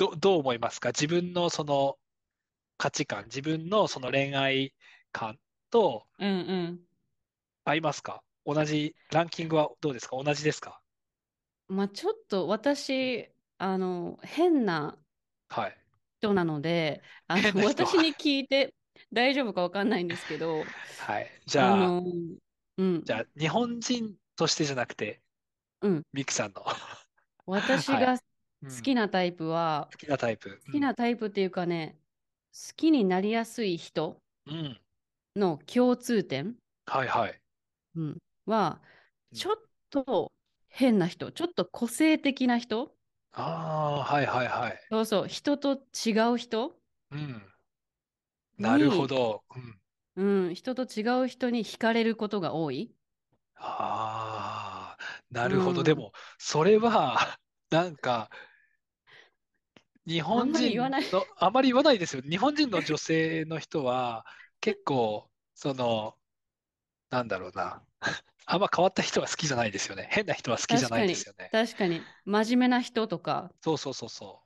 どどう思いますか自分のその価値観、自分のその恋愛観とうんうん。合いますか同じ、ランキングはどうですか同じですかまあちょっと私、あの、変なはい。人なので、あの、私に聞いて大丈夫かわかんないんですけど、はい。じゃあ、の、うん、じゃあ、日本人としてじゃなくて、うん。ミキさんの。私が好きなタイプは、好きなタイプ。好きなタイプっていうかね、好きになりやすい人の共通点、はいはい。うんは、ちょっと変な人、ちょっと個性的な人、ああ、はいはいはい。そうそう、人と違う人うん。なるほど。うん。うん、人と違う人に惹かれることが多い。ああ、なるほど。でうんも、それは、なんか、日本人のあまり言わないですよ。日本人の女性の人は結構そのなんだろうな。あんま変わった人は好きじゃないですよね。変な人は好きじゃないですよね。確かに。真面目な人とか。そうそうそうそ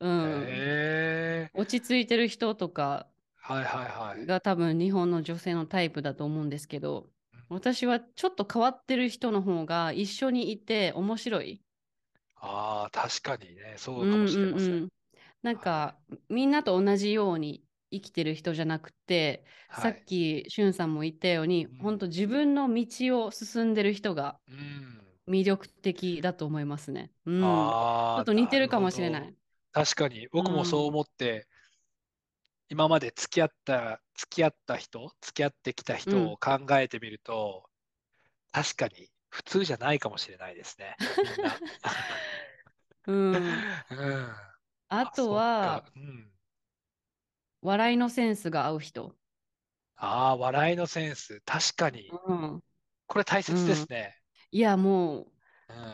う。うん。落ち着いてる人とか。はいはいはい。が多分日本の女性のタイプだと思うんですけど、私はちょっと変わってる人の方が一緒にいて面白い。ああ、確かにね。そうかもしれません。うんうんうん、なんか、はい、みんなと同じように生きてる人じゃなくて、はい、さっきしゅんさんも言ったように、うん、本当自分の道を進んでる人が魅力的だと思いますね。うん、うん、ちょっと似てるかもしれない。確かに僕もそう思って、うん、今まで付き合った付き合った人付き合ってきた人を考えてみると、うん、確かに普通じゃないかもしれないですね。うん、うんあとは、うん、笑いのセンスが合う人。ああ、笑いのセンス。確かに。うん、これ大切ですね。いや、もう、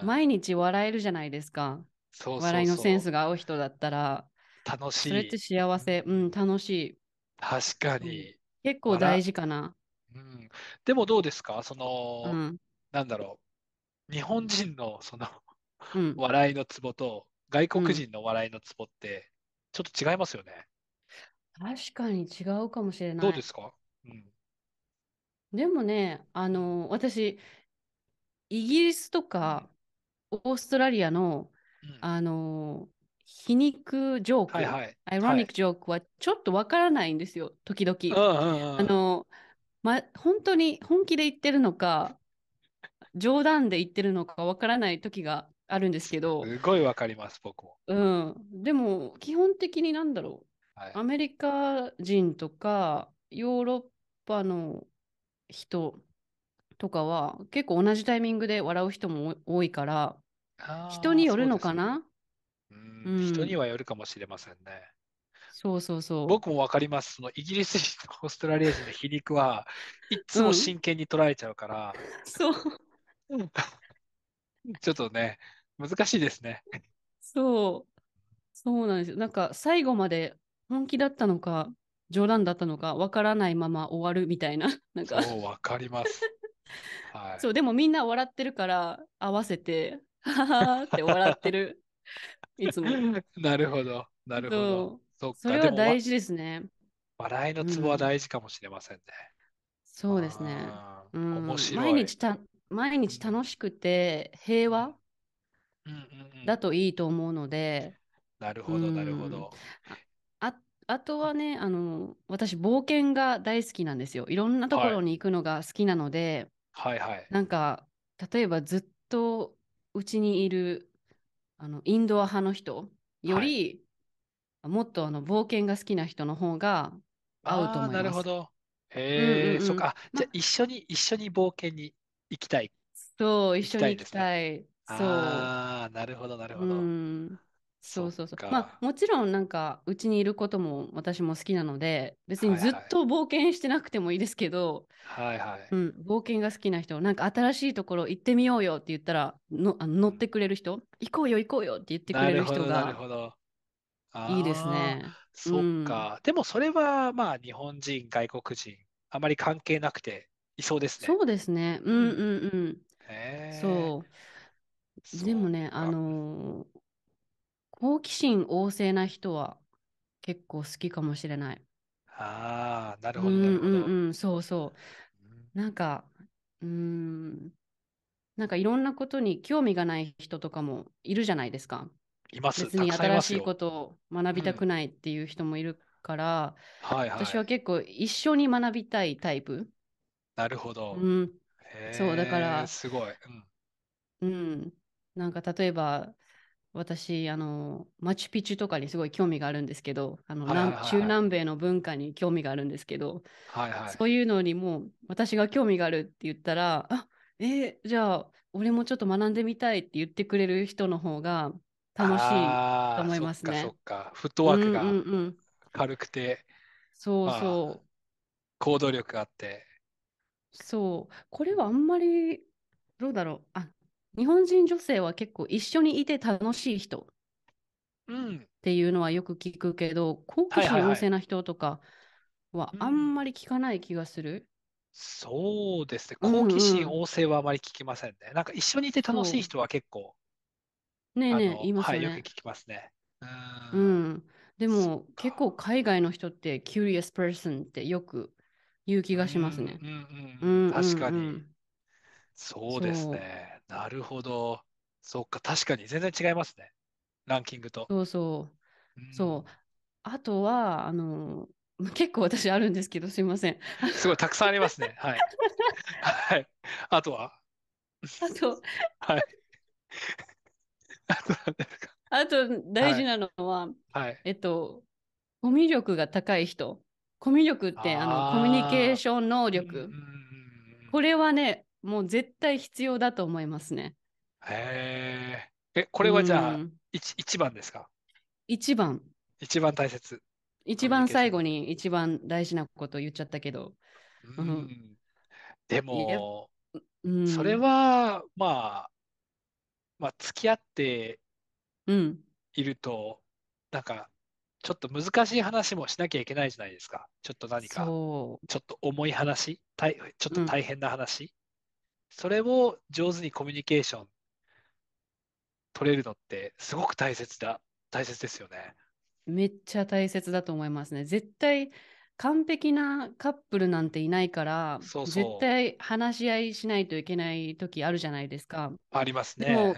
毎日笑えるじゃないですか。そうそうそう笑いのセンスが合う人だったら、楽しい。それって幸せ。うん、楽しい。確かに。結構大事かな。うん、でもどうですかその、うん、なんだろう。日本人のその、うん、笑いのツボと、外国人の笑いのツボって、ちょっと違いますよね。確かに違うかもしれない。どうですかうん。でもね、あの、私、イギリスとか、オーストラリアの、うん、あの、皮肉ジョーク、はいはい、アイロニックジョークはちょっとわからないんですよ、時々。あの、ま、本当に本気で言ってるのか、冗談で言ってるのかわからない時があるんですけど。すごいわかります、僕も。うん。でも、基本的になんだろう、はい、アメリカ人とか、ヨーロッパの人とかは、結構同じタイミングで笑う人も多いから、人によるのかなう、ね、うん、人にはよるかもしれませんね。そうそうそう。僕もわかります。そのイギリス人とオーストラリア人の皮肉は、いつも真剣に捉えちゃうから。うん、そう。ちょっとね、難しいですね。そう。そうなんですよ。なんか最後まで本気だったのか、冗談だったのか、わからないまま終わるみたいな。なんかそう、わかります。はい、そう、でもみんな笑ってるから、合わせて、ははって笑ってる。いつも。なるほど、なるほど。そそれは大事ですね。笑いのツボは大事かもしれませんね。うん、そうですね。うん、毎日た毎日楽しくて平和だといいと思うので。なるほど、なるほど。ああとはねあの、私、冒険が大好きなんですよ。いろんなところに行くのが好きなので、はい、はい、はい、なんか、例えばずっとうちにいるあのインドア派の人より、はい、もっとあの冒険が好きな人の方が合うと思います。なるほど。へえ、うんうん、そっか。じゃあ、ま、一緒に、一緒に冒険に行きたい。そう、一緒に行きたい。そう。ああ、なるほど、なるほうど。ん。そそうそうそう。まあもちろんなんかうちにいることも私も好きなので別にずっと冒険してなくてもいいですけど、はいはい。うん、冒険が好きな人、なんか新しいところ行ってみようよって言ったらの、あ乗ってくれる人、行こうよ行こうよって言ってくれるるほ人ど、なるがほど。いいですね。そっん。か。でもそれはまあ日本人、外国人、あまり関係なくていそうですね。そうですね。ううんうんんうん。へえ。そう。でもね、あのー、好奇心旺盛な人は結構好きかもしれない。ああ、なるほど、うんうんうん、そうそう。なんか、うん、なんかいろんなことに興味がない人とかもいるじゃないですか。います。別に新しいことを学びたくないっていう人もいるから、うんはいはい、私は結構一緒に学びたいタイプ。なるほど。うん、そう、だから、すごい。うん、うん、なんか例えば、私あのマチュピチュとかにすごい興味があるんですけどあの、はいはいはい、中南米の文化に興味があるんですけど、はいはい、そういうのにも私が興味があるって言ったらあえー、じゃあ俺もちょっと学んでみたいって言ってくれる人の方が楽しいと思いますね。そっかフットワークが軽くて、うんうんうん、そうそう、まあ、行動力があってそうこれはあんまりどうだろうあ日本人女性は結構一緒にいて楽しい人っていうのはよく聞くけど、好奇心旺盛な人とかはあんまり聞かない気がする。そうですね。好奇心旺盛はあまり聞きませんね。なんか一緒にいて楽しい人は結構、ねえねえ、言え、いますはい、ね。よく聞きますね。ううん。でも結構海外の人って curious person ってよく言う気がしますね。うんうん確かに。そうですね。なるほど。そっか、確かに全然違いますね。ランキングと。そうそう。そう。あとは、あの、結構私あるんですけど、すいません。すごい、たくさんありますね。はい。はい。あとはあと、はい。あと何ですかあと大事なのは、はい、えっと、コミュ力が高い人。コミュ力ってあのコミュニケーション能力。これはね、もう絶対必要だと思いますね。え。え、これはじゃあ、一、一番ですか一番。一番大切。一番最後に一番大事なこと言っちゃったけど。うん。でも、うん、それは、まあ、まあ、付き合っていると、うん、なんか、ちょっと難しい話もしなきゃいけないじゃないですか。ちょっと何か、ちょっと重い話、ちょっと大変な話。それを上手にコミュニケーション取れるのってすごく大切だ、大切ですよね。めっちゃ大切だと思いますね。絶対完璧なカップルなんていないからそうそう、絶対話し合いしないといけない時あるじゃないですか。ありますね。も、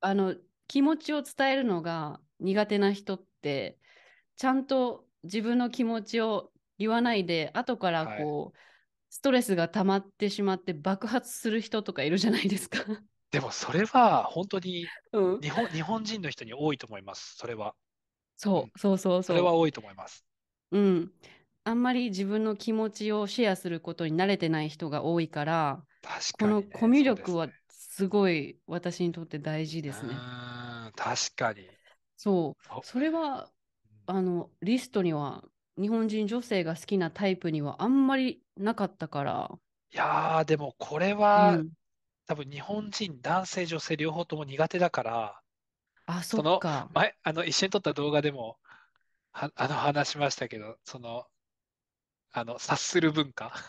あの気持ちを伝えるのが苦手な人って、ちゃんと自分の気持ちを言わないで、後からこう、はいストレスが溜まってしまって爆発する人とかいるじゃないですか。でもそれは本当に日本うん、日本人の人に多いと思います、それは。そう、うん、そうそうそう。それは多いと思います。うん。あんまり自分の気持ちをシェアすることに慣れてない人が多いから、確かに、ね、このコミュ力はすごい私にとって大事ですね。確かに。そう。それは、あの、リストには日本人女性が好きなタイプにはあんまりなかったから。いやー、でもこれは、うん、多分日本人、男性、女性両方とも苦手だから、あ、そっか。前、あの、一緒に撮った動画でも、はあの、話しましたけど、その、あの、察する文化確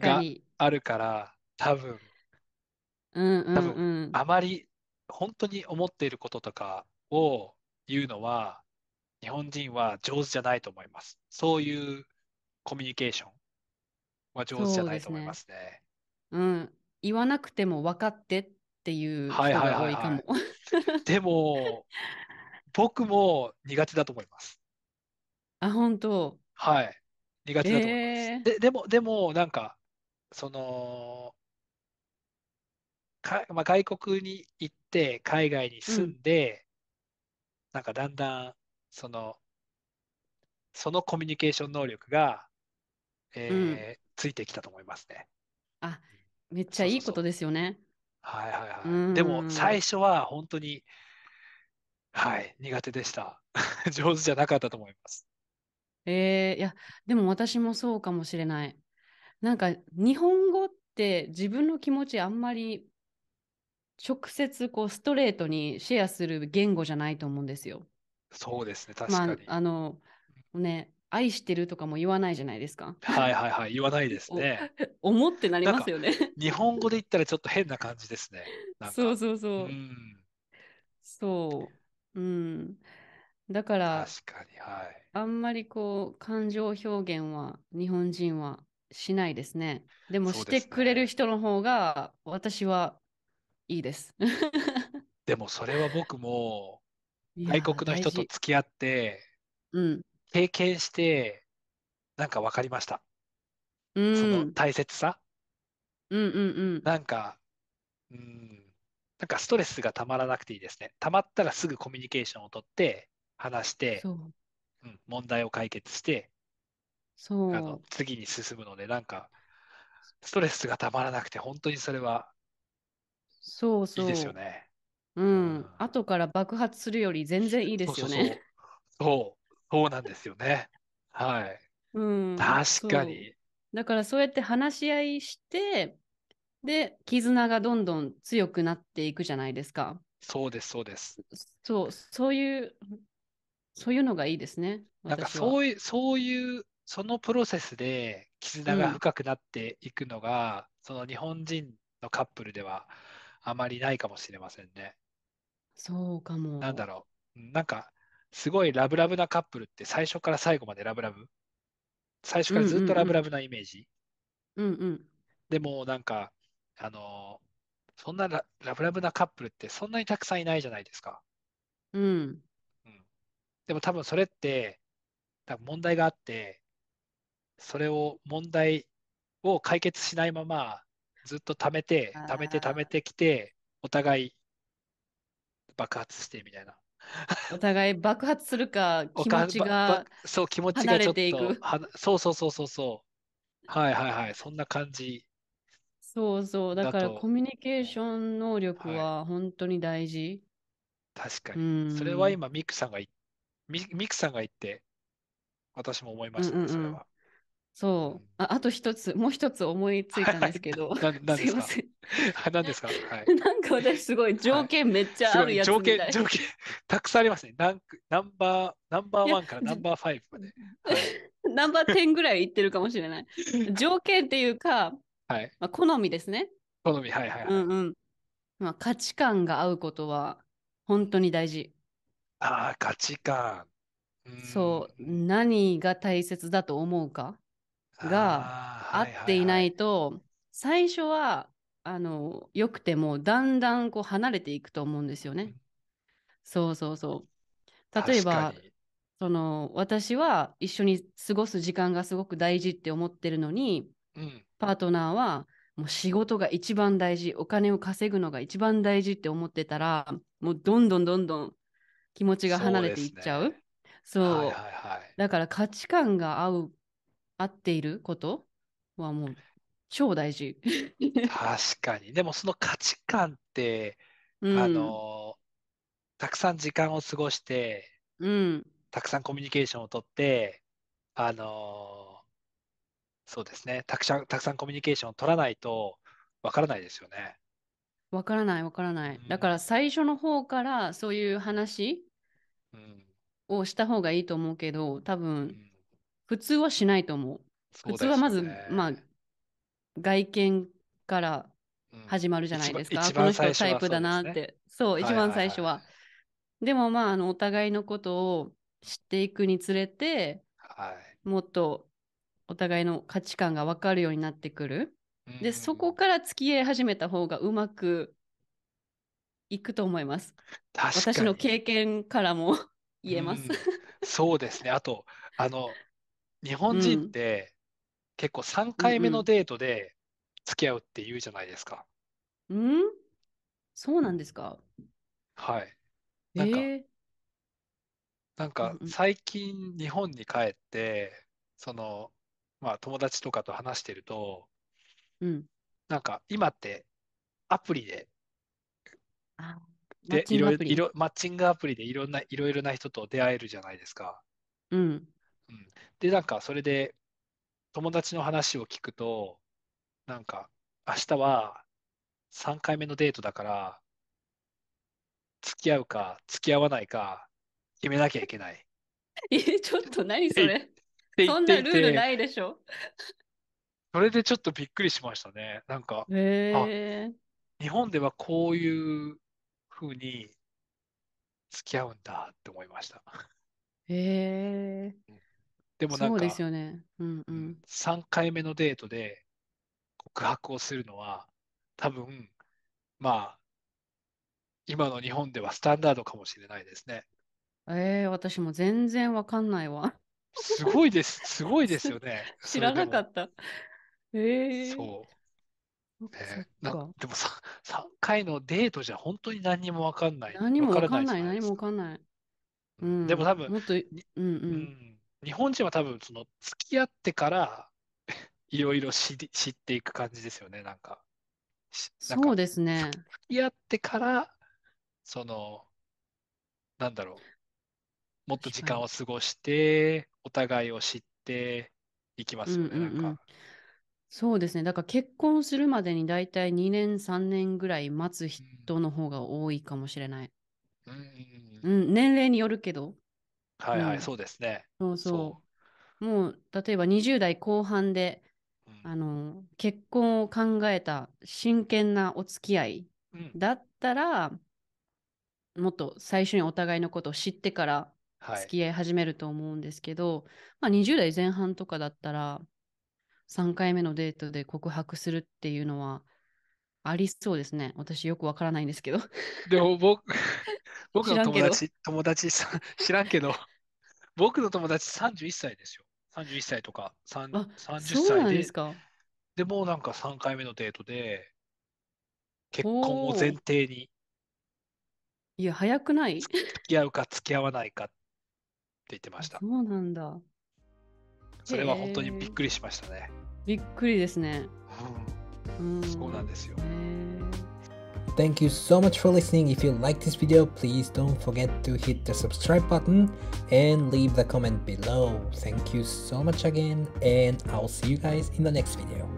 かがに。あるから、多分、うん多分、あまり本当に思っていることとかを言うのは、日本人は上手じゃないと思います。そういうコミュニケーションは上手じゃないと思いまね。すね。うん。言わなくても分かってっていうはいはいがは多いいかはも。い。でも、僕も苦手だと思います。あ、本当。はい。苦手だと思います。えで、でも、でも、なんか、その、か、まあ、外国に行って、海外に住ん。んで、なんかだんだんその、そのコミュニケーション能力が、えーうんついてきたと思いますね。あ、めっちゃいいことですよね。そうそうそうはいはいはい。でも最初は本当に、はい、苦手でした。上手じゃなかったと思います。えー、いや、でも私もそうかもしれない。なんか日本語って自分の気持ちあんまり直接こうストレートにシェアする言語じゃないと思うんですよ。そうですね、確かに。まあ、あの、ね、愛してるとかも言わないじゃないですか。はいはいはい、言わないですね。思ってなりますよね。日本語で言ったらちょっと変な感じですね。そうそうそう。うん、そう。うん。だから、確かに、はい、あんまりこう、感情表現は日本人はしないですね。でも、してくれる人の方が、私はいいです。でも、それは僕も、外国の人と付き合って、うん。経験して、なんか分かりました。うその大切さ。うんうんうん。なんか、うん、なんかストレスがたまらなくていいですね。たまったらすぐコミュニケーションを取って、話して、そう。うん、問題を解決して、あの、次に進むので、なんか、ストレスがたまらなくて、本当にそれはそういいですよそね。うん、後から爆発するより全然いいですよね。そうそうなんですよね。はい。うん、確かに。だからそうやって話し合いしてで絆がどんどん強くなっていくじゃないですか。そうですそうです。そうそういうそういうのがいいですね。なんかそういうそういうそのプロセスで絆が深くなっていくのが、うん、その日本人のカップルではあまりないかもしれませんね。そうかも。なんだろう。なんか、すごいラブラブなカップルって最初から最後までラブラブ。最初からずっとラブラブなイメージ。うんうん。でも、なんか、あのーそんなララブラブなカップルってそんなにたくさんいないじゃないですか。うん。うん、でも多分それって、多分問題があって、それを問題を解決しないままずっと貯めて、貯めて貯めてきて、お互い爆発してみたいな。お互い爆発するか、気持ちがそう気持ちがちょっとはそうそうそうそうそう。はいはいはい、そんな感じ。そうそう、だからコミュニケーション能力は本当に大事。はい、確かに。それは今、ミクさんがミクさんが言って、私も思いましたね、それは。そうああと一つもう一つ思いついたんですけど、は い、な すいません何 ですか、はい、なんか私すごい条件めっちゃあるやつみたい、はい、条件条件たくさんありますねナンバーナンバーワンからナンバーファイブまで、ナンバーテンぐらいいってるかもしれない条件っていうか、はいまあ、好みですね好みはいはい、はい、うんうんまあ、価値観が合うことは本当に大事ああ価値観そう何が大切だと思うかが合っていないと、最初はあの良くてもだんだんこう離れていくと思うんですよね。そうそうそう。例えばその私は一緒に過ごす時間がすごく大事って思ってるのに、うん、パートナーはもう仕事が一番大事お金を稼ぐのが一番大事って思ってたらもうどんどんどんどん気持ちが離れていっちゃう。そう、ねはいはい、だから価値観が合う合っていることはもう超大事。確かに。でもその価値観って、うん、あの、たくさん時間を過ごして、うん、たくさんコミュニケーションをとって、あの、そうですね。たくさん、たくさんコミュニケーションを取らないと、わからないですよね。わからない、わからない。だから最初の方からそういう話をした方がいいと思うけど、多分、普通はしないと思う。うね、普通はまず、まあ、外見から始まるじゃないですか。うん、この人タイプだなって。そう、ね、一番最初は。はいはいはい、でもまああの、お互いのことを知っていくにつれて、はい、もっとお互いの価値観が分かるようになってくる。で、そこから付き合い始めた方がうまくいくと思います。私の経験からも言えます。う そうですね。あと、あの、日本人って結構3回目のデートで付き合うって言うじゃないですか。うんそうなんですかはい。えなんか、ー、なんか最近日本に帰って、その、まあ友達とかと話してると、うんなんか今ってアプリで、あで、いろいろ、ろマッチングアプリでいろんな、いろいろな人と出会えるじゃないですか。うん。うん。で、なんかそれで友達の話を聞くと、なんか明日は3回目のデートだから、付き合うか付き合わないか決めなきゃいけない。え、ちょっと何そっれ。てそんなルールないでしょ。それでちょっとびっくりしましたね。なんか、あ、えー、日本ではこういう風に付き合うんだって思いました。えー、でもなんそうか、ですよね。うんうん。3回目のデートで告白をするのは、多分、まあ、今の日本ではスタンダードかもしれないですね。ええ私も全然わかんないわ。すごいです。すごいですよね。知らなかった。ええそう。ね、か。でもさ、3回のデートじゃ本当に何にもわかんない。何もわかんない、ない何もわか。んない。うんでも多分、もっと、うんううん、日本人は多分、その、付き合ってから、いろいろ知り知っていく感じですよね、なんか。しなんそうですね。付き合ってから、その、なんだろう、もっと時確か間を過ごして、お互いを知っていきますよね、なんんうか。ん。そうですね。だから結婚するまでにだいたい2年3年ぐらい待つ人の方が多いかもしれない。うん、、年齢によるけど。はいはい、うんそうですね。そうそそもう、例えば20代後半で、あの、結婚を考えた真剣なお付き合いうん、だったら、もっと最初にお互いのことを知ってからは付き合い始めると思うんですけど、まあ20代前半とかだったら、3回目のデートで告白するっていうのはありそうですね。私よくわからないんですけど。でも僕、僕の友達、友達 知らんけど、僕の友達31歳ですよ。31歳とか、30歳で。ででもうなんか3回目のデートで、結婚を前提に。いや、早くない付き合うか付き合わないかって言ってました。そうなんだ。それは本当にびっくりしましたね。びっくりですね。うん、そうなんですよ。Thank you so much for listening. If you like this video, please don't forget to hit the subscribe button and leave the comment below. Thank you so much again and I'll see you guys in the next video.